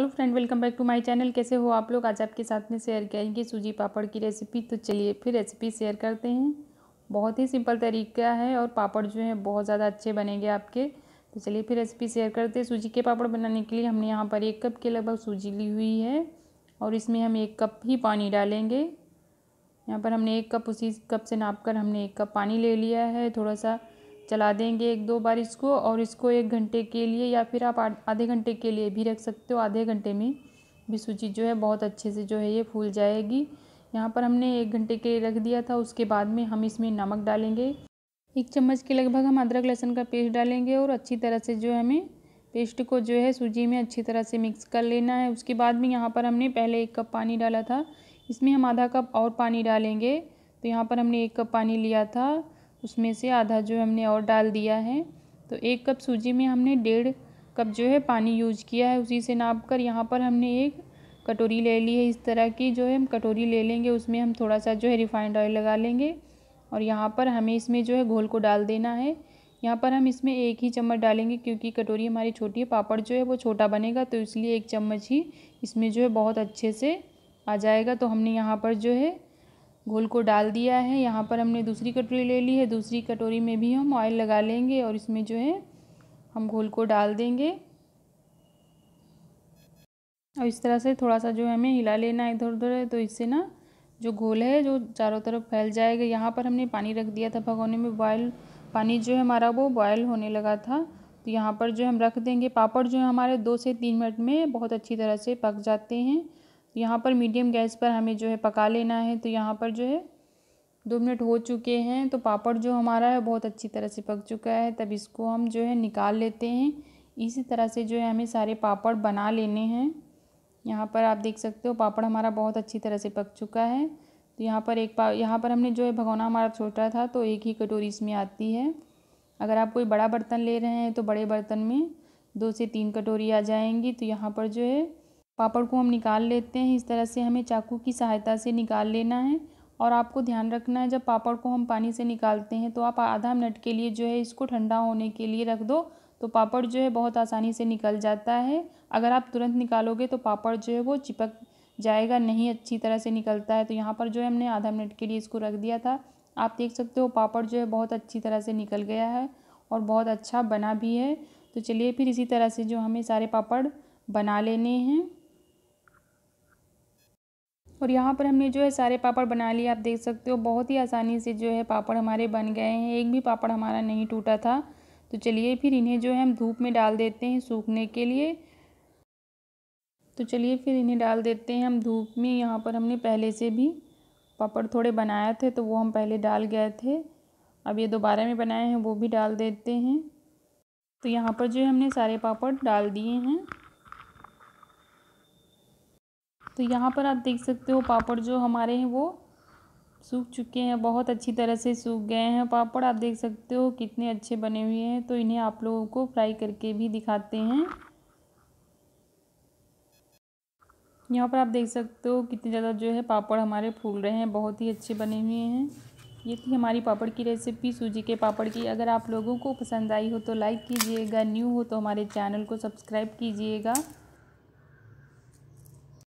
hello friend welcome back to my channel कैसे हो आप लोग आज आपके साथ में शेयर करेंगे सूजी पापड़ की रेसिपी तो चलिए फिर रेसिपी शेयर करते हैं बहुत ही सिंपल तरीका है और पापड़ जो है बहुत ज़्यादा अच्छे बनेंगे आपके तो चलिए फिर रेसिपी शेयर करते हैं सूजी के पापड़ बनाने के लिए हमने यहाँ पर एक कप के लगभग सूजी ली हुई है और इसमें हम एक कप ही पानी डालेंगे यहाँ पर हमने एक कप उसी कप से नाप कर हमने एक कप पानी ले लिया है थोड़ा सा चला देंगे एक दो बार इसको और इसको एक घंटे के लिए या फिर आप आधे घंटे के लिए भी रख सकते हो आधे घंटे में भी सूजी जो है बहुत अच्छे से जो है ये फूल जाएगी यहाँ पर हमने एक घंटे के लिए रख दिया था उसके बाद में हम इसमें नमक डालेंगे एक चम्मच के लगभग हम अदरक लहसुन का पेस्ट डालेंगे और अच्छी तरह से जो है हमें पेस्ट को जो है सूजी में अच्छी तरह से मिक्स कर लेना है उसके बाद में यहाँ पर हमने पहले एक कप पानी डाला था इसमें हम आधा कप और पानी डालेंगे तो यहाँ पर हमने एक कप पानी लिया था उसमें से आधा जो हमने और डाल दिया है तो एक कप सूजी में हमने डेढ़ कप जो है पानी यूज किया है उसी से नाप कर यहाँ पर हमने एक कटोरी ले ली है इस तरह की जो है हम कटोरी ले लेंगे उसमें हम थोड़ा सा जो है रिफाइंड ऑयल लगा लेंगे और यहाँ पर हमें इसमें जो है घोल को डाल देना है यहाँ पर हम इसमें एक ही चम्मच डालेंगे क्योंकि कटोरी हमारी छोटी है पापड़ जो है वो छोटा बनेगा तो इसलिए एक चम्मच ही इसमें जो है बहुत अच्छे से आ जाएगा तो हमने यहाँ पर जो है घोल को डाल दिया है यहाँ पर हमने दूसरी कटोरी ले ली है दूसरी कटोरी में भी हम ऑयल लगा लेंगे और इसमें जो है हम घोल को डाल देंगे और इस तरह से थोड़ा सा जो है हमें हिला लेना है इधर उधर तो इससे ना जो घोल है जो चारों तरफ फैल जाएगा यहाँ पर हमने पानी रख दिया था भगवने में बॉयल पानी जो है हमारा वो बॉयल होने लगा था तो यहाँ पर जो हम रख देंगे पापड़ जो है हमारे दो से तीन मिनट में बहुत अच्छी तरह से पक जाते हैं यहाँ पर मीडियम गैस पर हमें जो है पका लेना है तो यहाँ पर जो है दो मिनट हो चुके हैं तो पापड़ जो हमारा है बहुत अच्छी तरह से पक चुका है तब इसको हम जो है निकाल लेते हैं इसी तरह से जो है हमें सारे पापड़ बना लेने हैं यहाँ पर आप देख सकते हो पापड़ हमारा बहुत अच्छी तरह से पक चुका है तो यहाँ पर एक पा यहाँ पर हमने जो है भगोना हमारा छोटा था तो एक ही कटोरी इसमें आती है अगर आप कोई बड़ा बर्तन ले रहे हैं तो बड़े बर्तन में दो से तीन कटोरी आ जाएंगी तो यहाँ पर जो है पापड़ को हम निकाल लेते हैं इस तरह से हमें चाकू की सहायता से निकाल लेना है और आपको ध्यान रखना है जब पापड़ को हम पानी से निकालते हैं तो आप आधा मिनट के लिए जो है इसको ठंडा होने के लिए रख दो तो पापड़ जो है बहुत आसानी से निकल जाता है अगर आप तुरंत निकालोगे तो पापड़ जो है वो चिपक जाएगा नहीं अच्छी तरह से निकलता है तो यहाँ पर जो है हमने आधा मिनट के लिए इसको रख दिया था आप देख सकते हो पापड़ जो है बहुत अच्छी तरह से निकल गया है और बहुत अच्छा बना भी है तो चलिए फिर इसी तरह से जो हमें सारे पापड़ बना लेने हैं और यहाँ पर हमने जो है सारे पापड़ बना लिए आप देख सकते हो बहुत ही आसानी से जो है पापड़ हमारे बन गए हैं एक भी पापड़ हमारा नहीं टूटा था तो चलिए फिर इन्हें जो है हम धूप में डाल देते हैं सूखने के लिए तो चलिए फिर इन्हें डाल देते हैं हम धूप में यहाँ पर हमने पहले से भी पापड़ थोड़े बनाए थे तो वो हम पहले डाल गए थे अब ये दोबारा में बनाए हैं वो भी डाल देते हैं तो यहाँ पर जो है हमने सारे पापड़ डाल दिए हैं तो यहाँ पर आप देख सकते हो पापड़ जो हमारे हैं वो सूख चुके हैं बहुत अच्छी तरह से सूख गए हैं पापड़ आप देख सकते हो कितने अच्छे बने हुए हैं तो इन्हें आप लोगों को फ्राई करके भी दिखाते हैं यहाँ पर आप देख सकते हो कितने ज़्यादा जो है पापड़ हमारे फूल रहे हैं बहुत ही अच्छे बने हुए हैं ये थी हमारी पापड़ की रेसिपी सूजी के पापड़ की अगर आप लोगों को पसंद आई हो तो लाइक कीजिएगा न्यू हो तो हमारे चैनल को सब्सक्राइब कीजिएगा